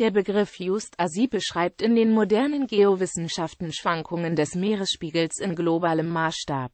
Der Begriff Just Asi beschreibt in den modernen Geowissenschaften Schwankungen des Meeresspiegels in globalem Maßstab.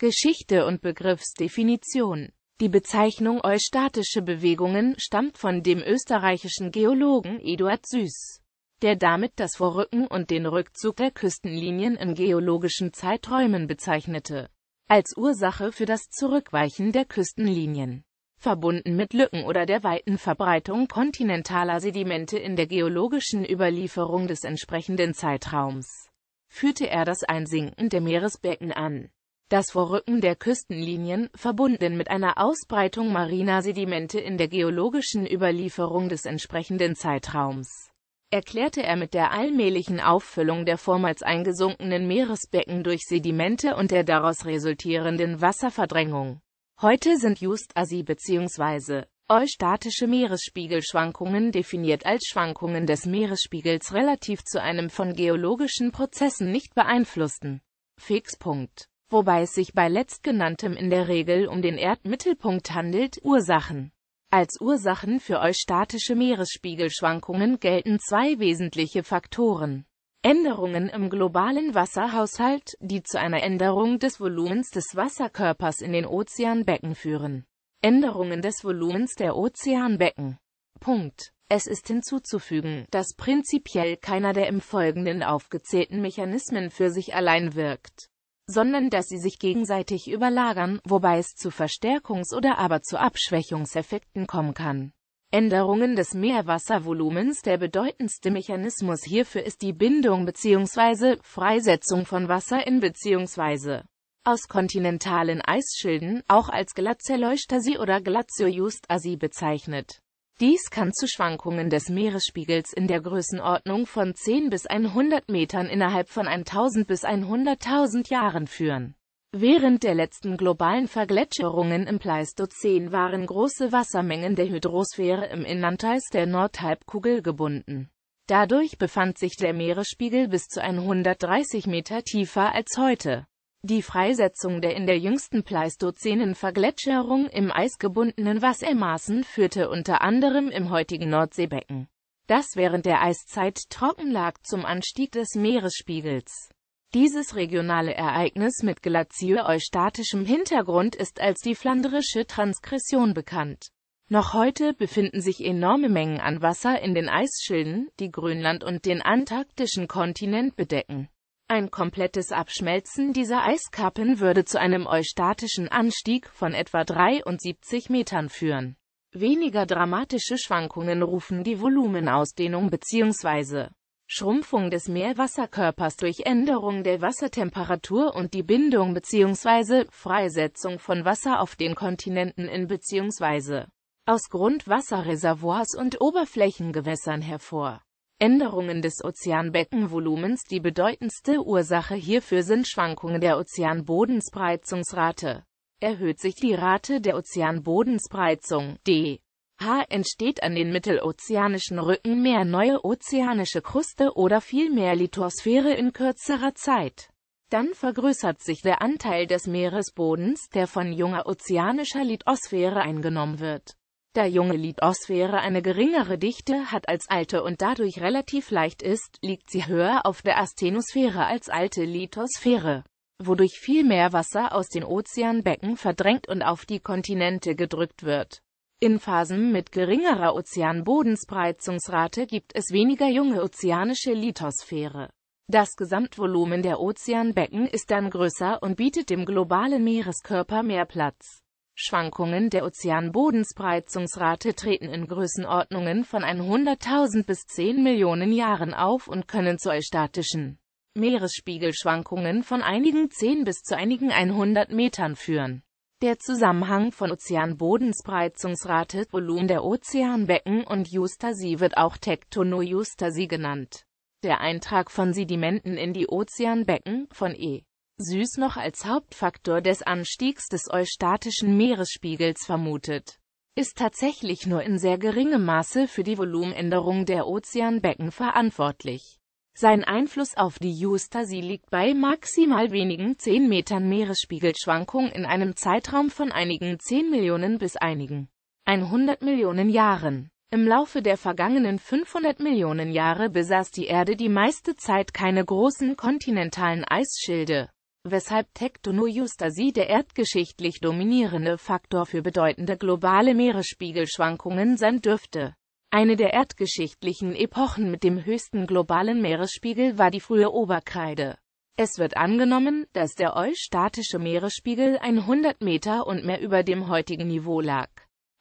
Geschichte und Begriffsdefinition Die Bezeichnung eustatische Bewegungen stammt von dem österreichischen Geologen Eduard Süß, der damit das Vorrücken und den Rückzug der Küstenlinien in geologischen Zeiträumen bezeichnete, als Ursache für das Zurückweichen der Küstenlinien verbunden mit Lücken oder der weiten Verbreitung kontinentaler Sedimente in der geologischen Überlieferung des entsprechenden Zeitraums, führte er das Einsinken der Meeresbecken an. Das Vorrücken der Küstenlinien, verbunden mit einer Ausbreitung mariner Sedimente in der geologischen Überlieferung des entsprechenden Zeitraums, erklärte er mit der allmählichen Auffüllung der vormals eingesunkenen Meeresbecken durch Sedimente und der daraus resultierenden Wasserverdrängung. Heute sind Just-Asi bzw. Eustatische Meeresspiegelschwankungen definiert als Schwankungen des Meeresspiegels relativ zu einem von geologischen Prozessen nicht beeinflussten Fixpunkt, wobei es sich bei letztgenanntem in der Regel um den Erdmittelpunkt handelt, Ursachen. Als Ursachen für eustatische Meeresspiegelschwankungen gelten zwei wesentliche Faktoren. Änderungen im globalen Wasserhaushalt, die zu einer Änderung des Volumens des Wasserkörpers in den Ozeanbecken führen. Änderungen des Volumens der Ozeanbecken. Punkt. Es ist hinzuzufügen, dass prinzipiell keiner der im Folgenden aufgezählten Mechanismen für sich allein wirkt, sondern dass sie sich gegenseitig überlagern, wobei es zu Verstärkungs- oder aber zu Abschwächungseffekten kommen kann. Änderungen des Meerwasservolumens Der bedeutendste Mechanismus hierfür ist die Bindung bzw. Freisetzung von Wasser in bzw. aus kontinentalen Eisschilden, auch als Glacialeustasie oder Glaciojustasie bezeichnet. Dies kann zu Schwankungen des Meeresspiegels in der Größenordnung von 10 bis 100 Metern innerhalb von 1000 bis 100.000 Jahren führen Während der letzten globalen Vergletscherungen im Pleistozän waren große Wassermengen der Hydrosphäre im Innanteil der Nordhalbkugel gebunden. Dadurch befand sich der Meeresspiegel bis zu 130 Meter tiefer als heute. Die Freisetzung der in der jüngsten pleistozänen Vergletscherung im eisgebundenen Wassermaßen führte unter anderem im heutigen Nordseebecken, das während der Eiszeit trocken lag, zum Anstieg des Meeresspiegels. Dieses regionale Ereignis mit glazier-eustatischem Hintergrund ist als die Flandrische Transgression bekannt. Noch heute befinden sich enorme Mengen an Wasser in den Eisschilden, die Grönland und den antarktischen Kontinent bedecken. Ein komplettes Abschmelzen dieser Eiskappen würde zu einem eustatischen Anstieg von etwa 73 Metern führen. Weniger dramatische Schwankungen rufen die Volumenausdehnung bzw. Schrumpfung des Meerwasserkörpers durch Änderung der Wassertemperatur und die Bindung bzw. Freisetzung von Wasser auf den Kontinenten in bzw. aus Grundwasserreservoirs und Oberflächengewässern hervor. Änderungen des Ozeanbeckenvolumens Die bedeutendste Ursache hierfür sind Schwankungen der Ozeanbodenspreizungsrate. Erhöht sich die Rate der Ozeanbodenspreizung, D, H entsteht an den mittelozeanischen Rücken mehr neue ozeanische Kruste oder viel mehr Lithosphäre in kürzerer Zeit. Dann vergrößert sich der Anteil des Meeresbodens, der von junger ozeanischer Lithosphäre eingenommen wird. Da junge Lithosphäre eine geringere Dichte hat als alte und dadurch relativ leicht ist, liegt sie höher auf der Asthenosphäre als alte Lithosphäre wodurch viel mehr Wasser aus den Ozeanbecken verdrängt und auf die Kontinente gedrückt wird. In Phasen mit geringerer Ozeanbodenspreizungsrate gibt es weniger junge ozeanische Lithosphäre. Das Gesamtvolumen der Ozeanbecken ist dann größer und bietet dem globalen Meereskörper mehr Platz. Schwankungen der Ozeanbodenspreizungsrate treten in Größenordnungen von 100.000 bis 10 Millionen Jahren auf und können zu eustatischen Meeresspiegelschwankungen von einigen 10 bis zu einigen 100 Metern führen der Zusammenhang von Ozeanbodenspreizungsrate, Volumen der Ozeanbecken und Eustasie wird auch Tektono-Eustasie genannt. Der Eintrag von Sedimenten in die Ozeanbecken, von E. Süß noch als Hauptfaktor des Anstiegs des eustatischen Meeresspiegels vermutet, ist tatsächlich nur in sehr geringem Maße für die Volumenänderung der Ozeanbecken verantwortlich. Sein Einfluss auf die Eustasi liegt bei maximal wenigen 10 Metern Meeresspiegelschwankung in einem Zeitraum von einigen 10 Millionen bis einigen 100 Millionen Jahren. Im Laufe der vergangenen 500 Millionen Jahre besaß die Erde die meiste Zeit keine großen kontinentalen Eisschilde, weshalb Tektonoeustasie der erdgeschichtlich dominierende Faktor für bedeutende globale Meeresspiegelschwankungen sein dürfte. Eine der erdgeschichtlichen Epochen mit dem höchsten globalen Meeresspiegel war die frühe Oberkreide. Es wird angenommen, dass der eustatische Meeresspiegel 100 Meter und mehr über dem heutigen Niveau lag,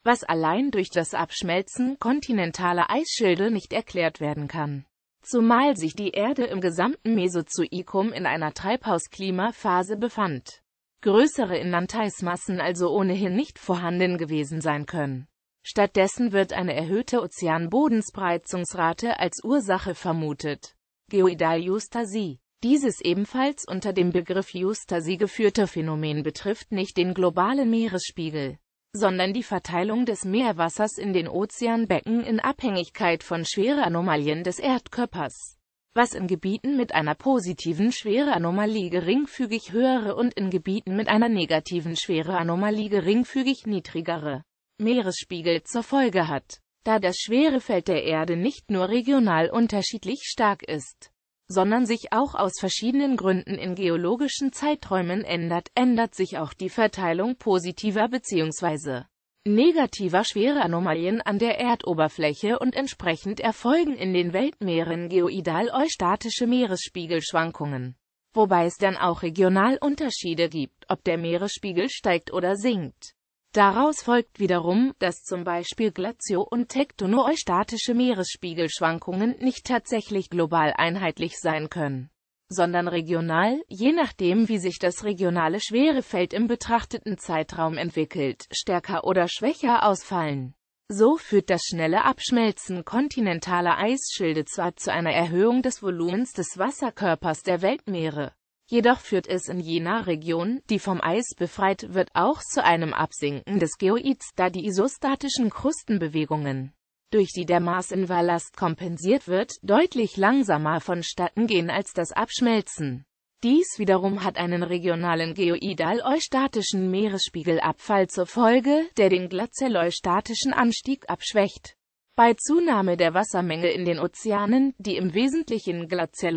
was allein durch das Abschmelzen kontinentaler Eisschilde nicht erklärt werden kann. Zumal sich die Erde im gesamten Mesozoikum in einer Treibhausklimaphase befand. Größere Inlandeismassen also ohnehin nicht vorhanden gewesen sein können. Stattdessen wird eine erhöhte Ozeanbodenspreizungsrate als Ursache vermutet. Geoidaljustasie dieses ebenfalls unter dem Begriff Eustasie geführte Phänomen betrifft nicht den globalen Meeresspiegel, sondern die Verteilung des Meerwassers in den Ozeanbecken in Abhängigkeit von Schwereanomalien des Erdkörpers, was in Gebieten mit einer positiven Schwereanomalie geringfügig höhere und in Gebieten mit einer negativen Schwereanomalie geringfügig niedrigere Meeresspiegel zur Folge hat. Da das Schwerefeld der Erde nicht nur regional unterschiedlich stark ist, sondern sich auch aus verschiedenen Gründen in geologischen Zeiträumen ändert, ändert sich auch die Verteilung positiver bzw. negativer Schwereanomalien an der Erdoberfläche und entsprechend erfolgen in den Weltmeeren geoidal eustatische Meeresspiegelschwankungen. Wobei es dann auch regional Unterschiede gibt, ob der Meeresspiegel steigt oder sinkt. Daraus folgt wiederum, dass zum Beispiel Glazio- und tektono-eustatische Meeresspiegelschwankungen nicht tatsächlich global einheitlich sein können, sondern regional, je nachdem wie sich das regionale Schwerefeld im betrachteten Zeitraum entwickelt, stärker oder schwächer ausfallen. So führt das schnelle Abschmelzen kontinentaler Eisschilde zwar zu einer Erhöhung des Volumens des Wasserkörpers der Weltmeere, Jedoch führt es in jener Region, die vom Eis befreit wird, auch zu einem Absinken des Geoids, da die isostatischen Krustenbewegungen, durch die der in Marsinverlast kompensiert wird, deutlich langsamer vonstatten gehen als das Abschmelzen. Dies wiederum hat einen regionalen geoidal-eustatischen Meeresspiegelabfall zur Folge, der den glaziell Anstieg abschwächt. Bei Zunahme der Wassermenge in den Ozeanen, die im Wesentlichen glaziell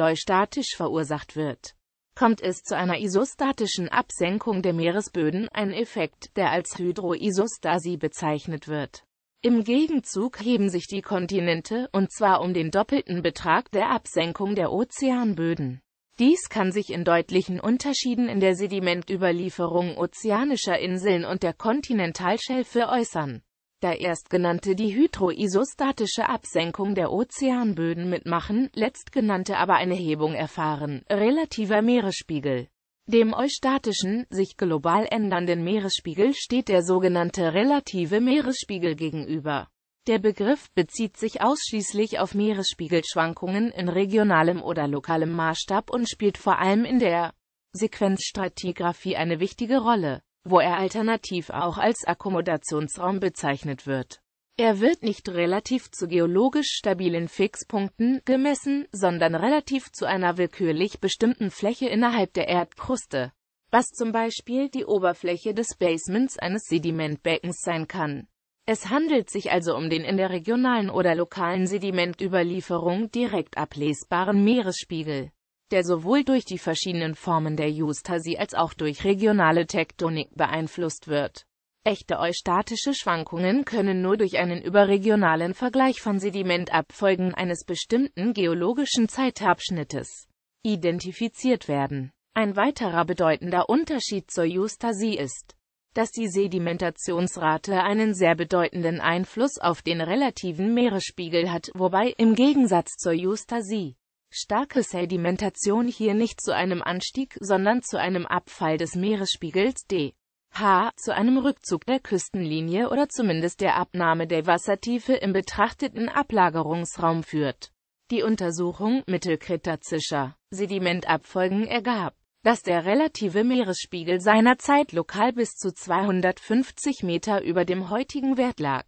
verursacht wird, kommt es zu einer isostatischen Absenkung der Meeresböden, ein Effekt, der als Hydroisostasie bezeichnet wird. Im Gegenzug heben sich die Kontinente, und zwar um den doppelten Betrag der Absenkung der Ozeanböden. Dies kann sich in deutlichen Unterschieden in der Sedimentüberlieferung ozeanischer Inseln und der Kontinentalschelfe äußern. Da erstgenannte die hydroisostatische Absenkung der Ozeanböden mitmachen, letztgenannte aber eine Hebung erfahren, relativer Meeresspiegel. Dem eustatischen, sich global ändernden Meeresspiegel steht der sogenannte relative Meeresspiegel gegenüber. Der Begriff bezieht sich ausschließlich auf Meeresspiegelschwankungen in regionalem oder lokalem Maßstab und spielt vor allem in der Sequenzstratigraphie eine wichtige Rolle wo er alternativ auch als Akkommodationsraum bezeichnet wird. Er wird nicht relativ zu geologisch stabilen Fixpunkten gemessen, sondern relativ zu einer willkürlich bestimmten Fläche innerhalb der Erdkruste, was zum Beispiel die Oberfläche des Basements eines Sedimentbeckens sein kann. Es handelt sich also um den in der regionalen oder lokalen Sedimentüberlieferung direkt ablesbaren Meeresspiegel der sowohl durch die verschiedenen Formen der Eustasie als auch durch regionale Tektonik beeinflusst wird. Echte eustatische Schwankungen können nur durch einen überregionalen Vergleich von Sedimentabfolgen eines bestimmten geologischen Zeitabschnittes identifiziert werden. Ein weiterer bedeutender Unterschied zur Eustasie ist, dass die Sedimentationsrate einen sehr bedeutenden Einfluss auf den relativen Meeresspiegel hat, wobei im Gegensatz zur Eustasie starke Sedimentation hier nicht zu einem Anstieg, sondern zu einem Abfall des Meeresspiegels d. h. zu einem Rückzug der Küstenlinie oder zumindest der Abnahme der Wassertiefe im betrachteten Ablagerungsraum führt. Die Untersuchung mittelkretazischer Sedimentabfolgen ergab, dass der relative Meeresspiegel seinerzeit lokal bis zu 250 Meter über dem heutigen Wert lag.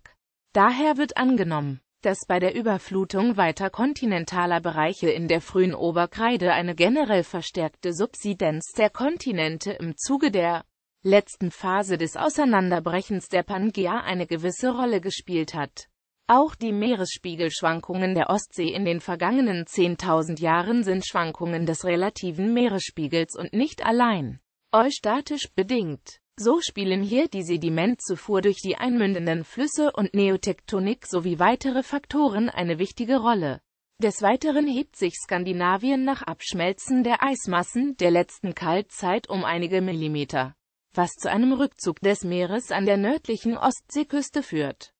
Daher wird angenommen, dass bei der Überflutung weiter kontinentaler Bereiche in der frühen Oberkreide eine generell verstärkte Subsidenz der Kontinente im Zuge der letzten Phase des Auseinanderbrechens der Pangea eine gewisse Rolle gespielt hat. Auch die Meeresspiegelschwankungen der Ostsee in den vergangenen 10.000 Jahren sind Schwankungen des relativen Meeresspiegels und nicht allein eustatisch bedingt. So spielen hier die Sedimentzufuhr durch die einmündenden Flüsse und Neotektonik sowie weitere Faktoren eine wichtige Rolle. Des Weiteren hebt sich Skandinavien nach Abschmelzen der Eismassen der letzten Kaltzeit um einige Millimeter, was zu einem Rückzug des Meeres an der nördlichen Ostseeküste führt